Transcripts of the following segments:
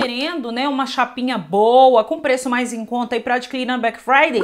querendo, né, uma chapinha boa, com preço mais em conta aí para adquirir na Black Friday,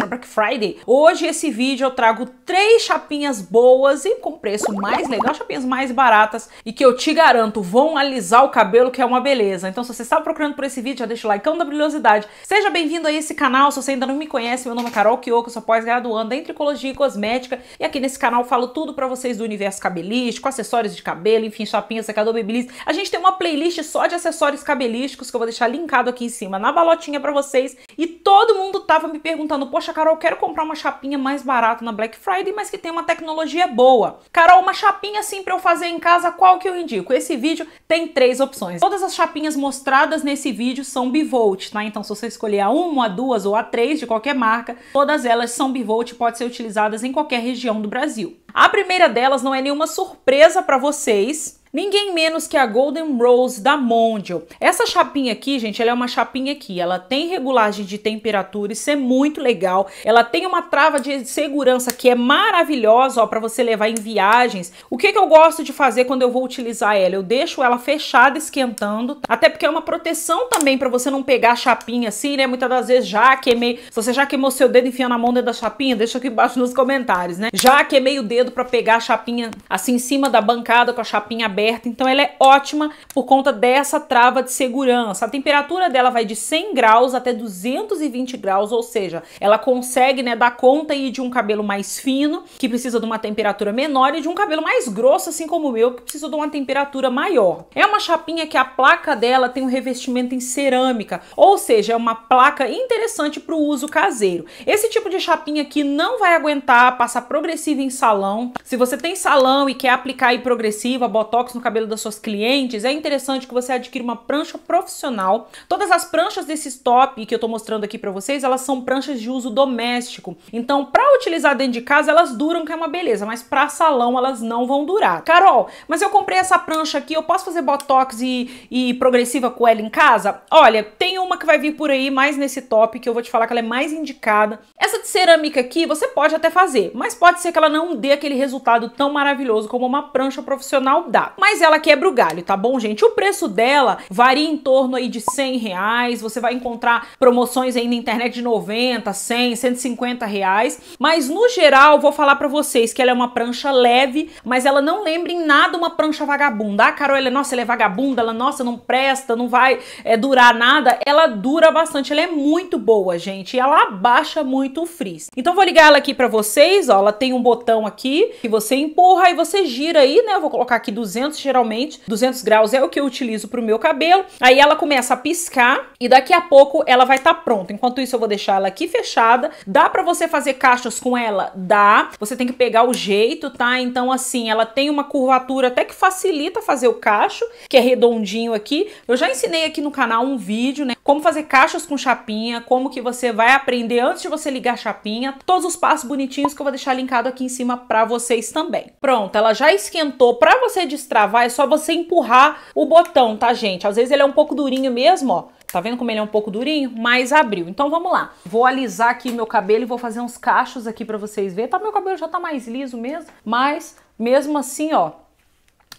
na Black Friday, hoje esse vídeo eu trago três chapinhas boas e com preço mais legal, chapinhas mais baratas e que eu te garanto vão alisar o cabelo que é uma beleza. Então se você está procurando por esse vídeo, já deixa o likeão da brilhosidade. Seja bem-vindo a esse canal, se você ainda não me conhece, meu nome é Carol Kiyoko, sou pós-graduanda em tricologia e cosmética e aqui nesse canal falo tudo para vocês do universo cabelístico, acessórios de cabelo, enfim, chapinhas, secador, babyliss. A gente tem uma playlist só de acessórios cabelísticos que eu vou deixar linkado aqui em cima na balotinha para vocês. E todo mundo tava me perguntando, poxa, Carol, quero comprar uma chapinha mais barata na Black Friday, mas que tem uma tecnologia boa. Carol, uma chapinha assim para eu fazer em casa, qual que eu indico? Esse vídeo tem três opções. Todas as chapinhas mostradas nesse vídeo são bivolt, tá? Então se você escolher a uma a duas ou a três de qualquer marca, todas elas são bivolt e podem ser utilizadas em qualquer região do Brasil. A primeira delas não é nenhuma surpresa para vocês, Ninguém menos que a Golden Rose da Mondial. Essa chapinha aqui, gente, ela é uma chapinha aqui. Ela tem regulagem de temperatura, isso é muito legal. Ela tem uma trava de segurança que é maravilhosa, ó, para você levar em viagens. O que que eu gosto de fazer quando eu vou utilizar ela? Eu deixo ela fechada, esquentando. Até porque é uma proteção também para você não pegar a chapinha assim, né? Muitas das vezes já queimei... Se você já queimou seu dedo enfiando a mão dentro da chapinha, deixa aqui embaixo nos comentários, né? Já queimei o dedo para pegar a chapinha assim em cima da bancada com a chapinha aberta aberta, então ela é ótima por conta dessa trava de segurança. A temperatura dela vai de 100 graus até 220 graus, ou seja, ela consegue né, dar conta aí de um cabelo mais fino, que precisa de uma temperatura menor, e de um cabelo mais grosso, assim como o meu, que precisa de uma temperatura maior. É uma chapinha que a placa dela tem um revestimento em cerâmica, ou seja, é uma placa interessante para o uso caseiro. Esse tipo de chapinha aqui não vai aguentar passar progressiva em salão. Se você tem salão e quer aplicar aí progressiva, botox, botox no cabelo das suas clientes, é interessante que você adquira uma prancha profissional. Todas as pranchas desse top que eu tô mostrando aqui para vocês, elas são pranchas de uso doméstico. Então, para utilizar dentro de casa, elas duram que é uma beleza, mas para salão elas não vão durar. Carol, mas eu comprei essa prancha aqui, eu posso fazer botox e, e progressiva com ela em casa? Olha, tem uma que vai vir por aí mais nesse top que eu vou te falar que ela é mais indicada essa de cerâmica aqui você pode até fazer, mas pode ser que ela não dê aquele resultado tão maravilhoso como uma prancha profissional dá. Mas ela quebra o galho, tá bom, gente? O preço dela varia em torno aí de 100 reais, você vai encontrar promoções aí na internet de 90, 100, 150 reais, mas no geral vou falar para vocês que ela é uma prancha leve, mas ela não lembra em nada uma prancha vagabunda. Ah, Carol, ela, nossa, ela é vagabunda, ela, nossa, não presta, não vai é, durar nada. Ela dura bastante, ela é muito boa, gente, ela abaixa muito muito frizz. Então vou ligar ela aqui para vocês, ó, ela tem um botão aqui que você empurra e você gira aí, né? Eu vou colocar aqui 200 geralmente, 200 graus é o que eu utilizo pro meu cabelo. Aí ela começa a piscar e daqui a pouco ela vai estar tá pronta. Enquanto isso eu vou deixar ela aqui fechada. Dá para você fazer caixas com ela? Dá. Você tem que pegar o jeito, tá? Então assim, ela tem uma curvatura até que facilita fazer o cacho, que é redondinho aqui. Eu já ensinei aqui no canal um vídeo, né? como fazer caixas com chapinha, como que você vai aprender antes de você ligar a chapinha, todos os passos bonitinhos que eu vou deixar linkado aqui em cima para vocês também. Pronto, ela já esquentou. Para você destravar é só você empurrar o botão, tá, gente? Às vezes ele é um pouco durinho mesmo, ó. Tá vendo como ele é um pouco durinho? Mas abriu. Então vamos lá. Vou alisar aqui meu cabelo e vou fazer uns cachos aqui para vocês verem. Tá, meu cabelo já tá mais liso mesmo, mas mesmo assim, ó,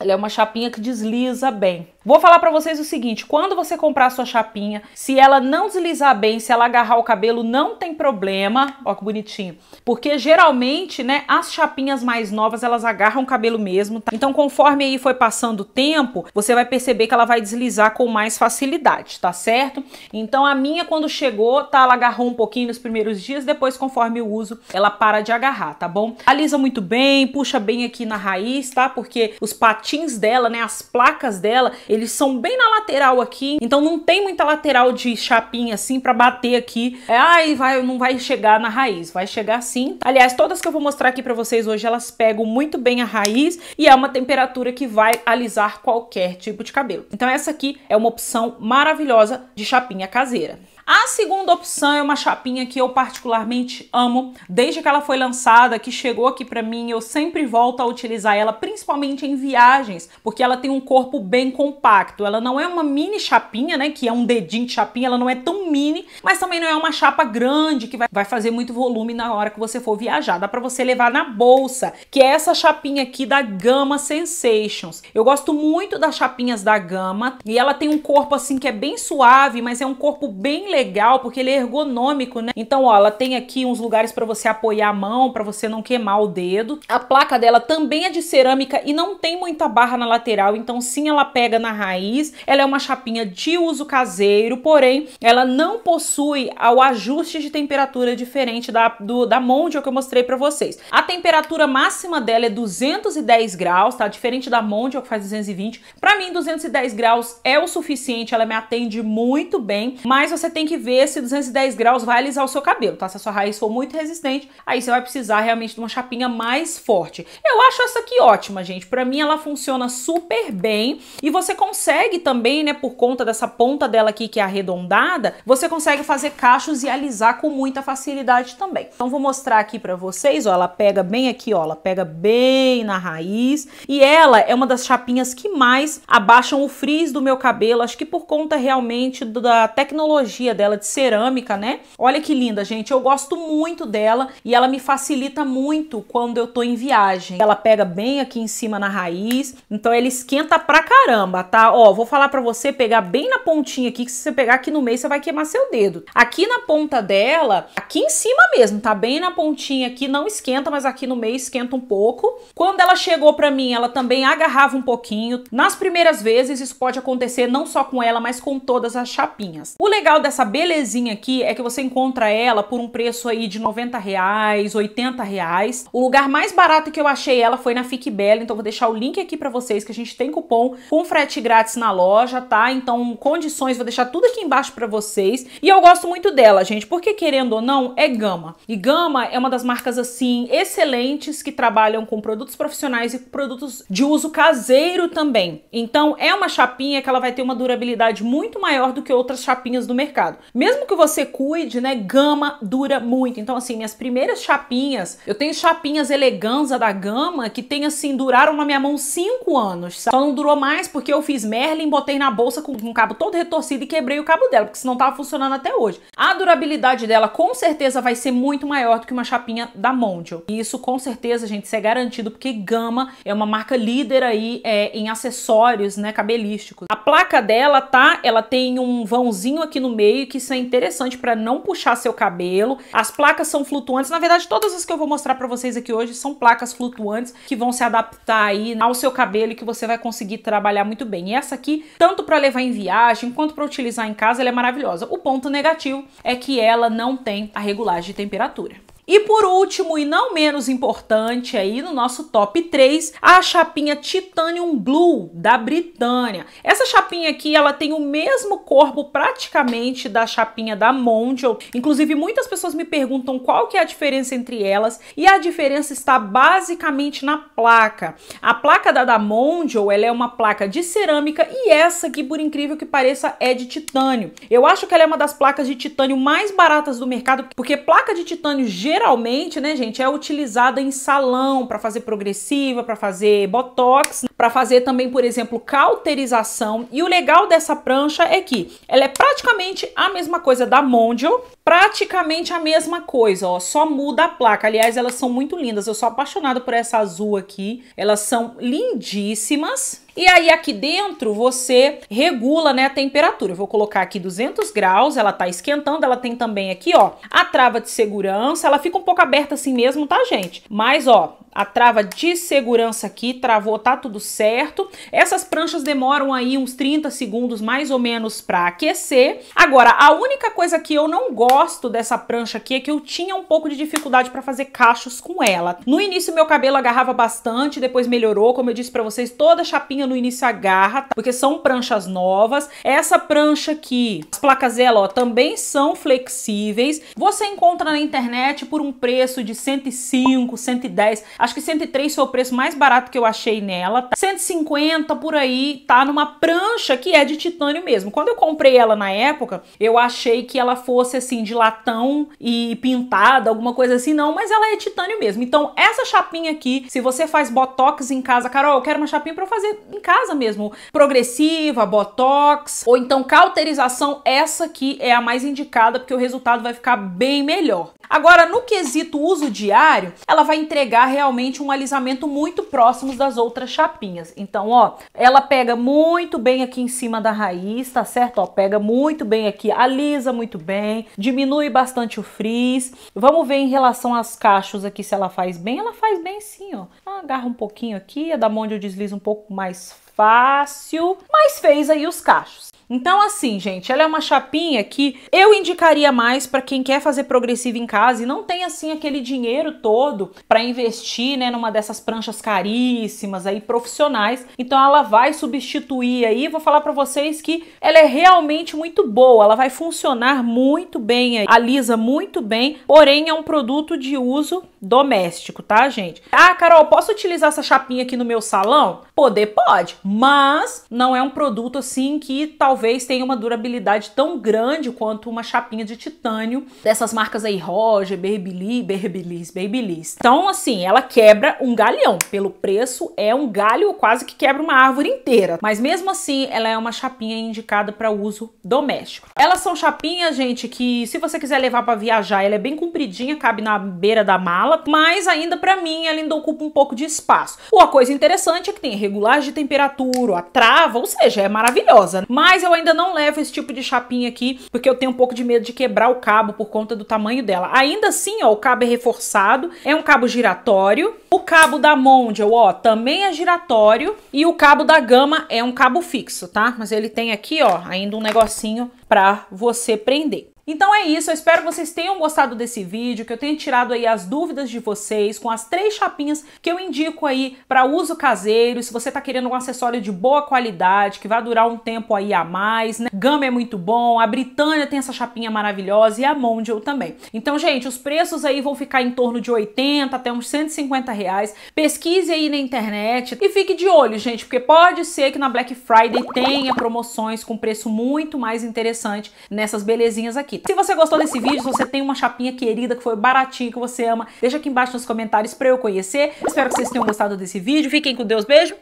ele é uma chapinha que desliza bem. Vou falar para vocês o seguinte, quando você comprar sua chapinha, se ela não deslizar bem, se ela agarrar o cabelo, não tem problema. Ó que bonitinho. Porque geralmente, né, as chapinhas mais novas, elas agarram o cabelo mesmo, tá? Então, conforme aí foi passando o tempo, você vai perceber que ela vai deslizar com mais facilidade, tá certo? Então, a minha quando chegou, tá, ela agarrou um pouquinho nos primeiros dias, depois conforme o uso, ela para de agarrar, tá bom? Alisa muito bem, puxa bem aqui na raiz, tá? Porque os patins dela, né, as placas dela, eles são bem na lateral aqui, então não tem muita lateral de chapinha assim para bater aqui. É, ai, vai, não vai chegar na raiz, vai chegar sim. Aliás, todas que eu vou mostrar aqui para vocês hoje, elas pegam muito bem a raiz e é uma temperatura que vai alisar qualquer tipo de cabelo. Então essa aqui é uma opção maravilhosa de chapinha caseira. A segunda opção é uma chapinha que eu particularmente amo. Desde que ela foi lançada, que chegou aqui para mim, eu sempre volto a utilizar ela, principalmente em viagens, porque ela tem um corpo bem compacto. Ela não é uma mini chapinha, né, que é um dedinho de chapinha, ela não é tão mini, mas também não é uma chapa grande que vai, fazer muito volume na hora que você for viajar. Dá para você levar na bolsa, que é essa chapinha aqui da Gama Sensations. Eu gosto muito das chapinhas da Gama e ela tem um corpo assim que é bem suave, mas é um corpo bem legal porque ele é ergonômico, né? Então, ó, ela tem aqui uns lugares para você apoiar a mão, para você não queimar o dedo. A placa dela também é de cerâmica e não tem muita barra na lateral, então sim, ela pega na raiz. Ela é uma chapinha de uso caseiro, porém, ela não possui o ajuste de temperatura diferente da, do, da Mondial que eu mostrei para vocês. A temperatura máxima dela é 210 graus, tá? Diferente da Mondial que faz 220. Para mim, 210 graus é o suficiente, ela me atende muito bem, mas você tem que ver se 210 graus vai alisar o seu cabelo, tá? Se a sua raiz for muito resistente, aí você vai precisar realmente de uma chapinha mais forte. Eu acho essa aqui ótima, gente. Pra mim ela funciona super bem e você consegue também, né, por conta dessa ponta dela aqui que é arredondada, você consegue fazer cachos e alisar com muita facilidade também. Então vou mostrar aqui pra vocês, ó, ela pega bem aqui, ó, ela pega bem na raiz e ela é uma das chapinhas que mais abaixam o frizz do meu cabelo, acho que por conta realmente da tecnologia dela de cerâmica, né? Olha que linda, gente. Eu gosto muito dela e ela me facilita muito quando eu tô em viagem. Ela pega bem aqui em cima na raiz, então ela esquenta pra caramba, tá? Ó, vou falar pra você pegar bem na pontinha aqui, que se você pegar aqui no meio, você vai queimar seu dedo. Aqui na ponta dela, aqui em cima mesmo, tá bem na pontinha aqui, não esquenta, mas aqui no meio esquenta um pouco. Quando ela chegou pra mim, ela também agarrava um pouquinho. Nas primeiras vezes, isso pode acontecer não só com ela, mas com todas as chapinhas. O legal dessa belezinha aqui é que você encontra ela por um preço aí de 90 reais, 80 reais. O lugar mais barato que eu achei ela foi na Fique Bela, então vou deixar o link aqui para vocês que a gente tem cupom com frete grátis na loja, tá? Então condições, vou deixar tudo aqui embaixo para vocês. E eu gosto muito dela, gente, porque querendo ou não, é Gama. E Gama é uma das marcas assim excelentes que trabalham com produtos profissionais e produtos de uso caseiro também. Então é uma chapinha que ela vai ter uma durabilidade muito maior do que outras chapinhas do mercado. Mesmo que você cuide, né, Gama dura muito. Então, assim, minhas primeiras chapinhas, eu tenho chapinhas eleganza da Gama que tem, assim, duraram na minha mão cinco anos, sabe? Só não durou mais porque eu fiz Merlin, botei na bolsa com um cabo todo retorcido e quebrei o cabo dela, porque senão tava funcionando até hoje. A durabilidade dela, com certeza, vai ser muito maior do que uma chapinha da Mondial. E isso, com certeza, gente, isso é garantido, porque Gama é uma marca líder aí é, em acessórios, né, cabelísticos. A placa dela, tá? Ela tem um vãozinho aqui no meio, meio, que isso é interessante para não puxar seu cabelo. As placas são flutuantes, na verdade todas as que eu vou mostrar para vocês aqui hoje são placas flutuantes que vão se adaptar aí ao seu cabelo e que você vai conseguir trabalhar muito bem. E essa aqui, tanto para levar em viagem quanto para utilizar em casa, ela é maravilhosa. O ponto negativo é que ela não tem a regulagem de temperatura. E por último, e não menos importante aí no nosso top 3, a chapinha Titanium Blue da Britânia. Essa chapinha aqui, ela tem o mesmo corpo praticamente da chapinha da Mondial. Inclusive, muitas pessoas me perguntam qual que é a diferença entre elas, e a diferença está basicamente na placa. A placa da da Mondial, ela é uma placa de cerâmica e essa aqui, por incrível que pareça, é de titânio. Eu acho que ela é uma das placas de titânio mais baratas do mercado, porque placa de titânio geralmente geralmente, né, gente, é utilizada em salão para fazer progressiva, para fazer botox, para fazer também, por exemplo, cauterização. E o legal dessa prancha é que ela é praticamente a mesma coisa da Mondial, praticamente a mesma coisa, ó, só muda a placa. Aliás, elas são muito lindas, eu sou apaixonada por essa azul aqui. Elas são lindíssimas. E aí aqui dentro você regula, né, a temperatura. Eu vou colocar aqui 200 graus, ela tá esquentando, ela tem também aqui, ó, a trava de segurança. Ela fica um pouco aberta assim mesmo, tá, gente? Mas, ó, a trava de segurança aqui, travou, tá tudo certo. Essas pranchas demoram aí uns 30 segundos mais ou menos para aquecer. Agora, a única coisa que eu não gosto dessa prancha aqui é que eu tinha um pouco de dificuldade para fazer cachos com ela. No início meu cabelo agarrava bastante, depois melhorou, como eu disse para vocês, toda chapinha no início agarra, tá? porque são pranchas novas. Essa prancha aqui, as placas dela, ó, também são flexíveis. Você encontra na internet por um preço de 105, 110, Acho que 103 foi o preço mais barato que eu achei nela. Tá? 150 por aí, tá numa prancha que é de titânio mesmo. Quando eu comprei ela na época, eu achei que ela fosse assim de latão e pintada, alguma coisa assim, não, mas ela é titânio mesmo. Então, essa chapinha aqui, se você faz botox em casa, Carol, eu quero uma chapinha para fazer em casa mesmo, progressiva, botox, ou então cauterização, essa aqui é a mais indicada porque o resultado vai ficar bem melhor. Agora, no quesito uso diário, ela vai entregar realmente realmente um alisamento muito próximo das outras chapinhas. Então, ó, ela pega muito bem aqui em cima da raiz, tá certo? Ó, pega muito bem aqui, alisa muito bem, diminui bastante o frizz. Vamos ver em relação às cachos aqui se ela faz bem. Ela faz bem sim, ó. Ela agarra um pouquinho aqui, é da onde eu deslizo um pouco mais fácil, mas fez aí os cachos. Então, assim, gente, ela é uma chapinha que eu indicaria mais para quem quer fazer progressivo em casa e não tem assim aquele dinheiro todo para investir, né, numa dessas pranchas caríssimas aí profissionais. Então, ela vai substituir aí. Vou falar para vocês que ela é realmente muito boa. Ela vai funcionar muito bem, aí, alisa muito bem. Porém, é um produto de uso doméstico, tá, gente? Ah, Carol, posso utilizar essa chapinha aqui no meu salão? Poder pode, mas não é um produto assim que talvez tenha uma durabilidade tão grande quanto uma chapinha de titânio dessas marcas aí Roger, Babyliss, Babyliss, Babyliss. Então assim, ela quebra um galhão, pelo preço é um galho quase que quebra uma árvore inteira, mas mesmo assim ela é uma chapinha indicada para uso doméstico. Elas são chapinhas, gente, que se você quiser levar para viajar, ela é bem compridinha, cabe na beira da mala, mas ainda para mim ela ainda ocupa um pouco de espaço. Uma coisa interessante é que tem regulagem de temperatura a trava, ou seja, é maravilhosa. Mas eu ainda não levo esse tipo de chapinha aqui, porque eu tenho um pouco de medo de quebrar o cabo por conta do tamanho dela. Ainda assim, ó, o cabo é reforçado, é um cabo giratório. O cabo da Mondial, ó, também é giratório. E o cabo da Gama é um cabo fixo, tá? Mas ele tem aqui, ó, ainda um negocinho pra você prender. Então é isso, eu espero que vocês tenham gostado desse vídeo, que eu tenha tirado aí as dúvidas de vocês com as três chapinhas que eu indico aí para uso caseiro, se você tá querendo um acessório de boa qualidade, que vai durar um tempo aí a mais, né? Gama é muito bom, a Britânia tem essa chapinha maravilhosa e a Mondial também. Então, gente, os preços aí vão ficar em torno de 80 até uns 150 reais. Pesquise aí na internet e fique de olho, gente, porque pode ser que na Black Friday tenha promoções com preço muito mais interessante nessas belezinhas aqui aqui. Se você gostou desse vídeo, se você tem uma chapinha querida que foi baratinha, que você ama, deixa aqui embaixo nos comentários para eu conhecer. Espero que vocês tenham gostado desse vídeo. Fiquem com Deus, beijo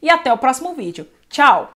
e até o próximo vídeo. Tchau!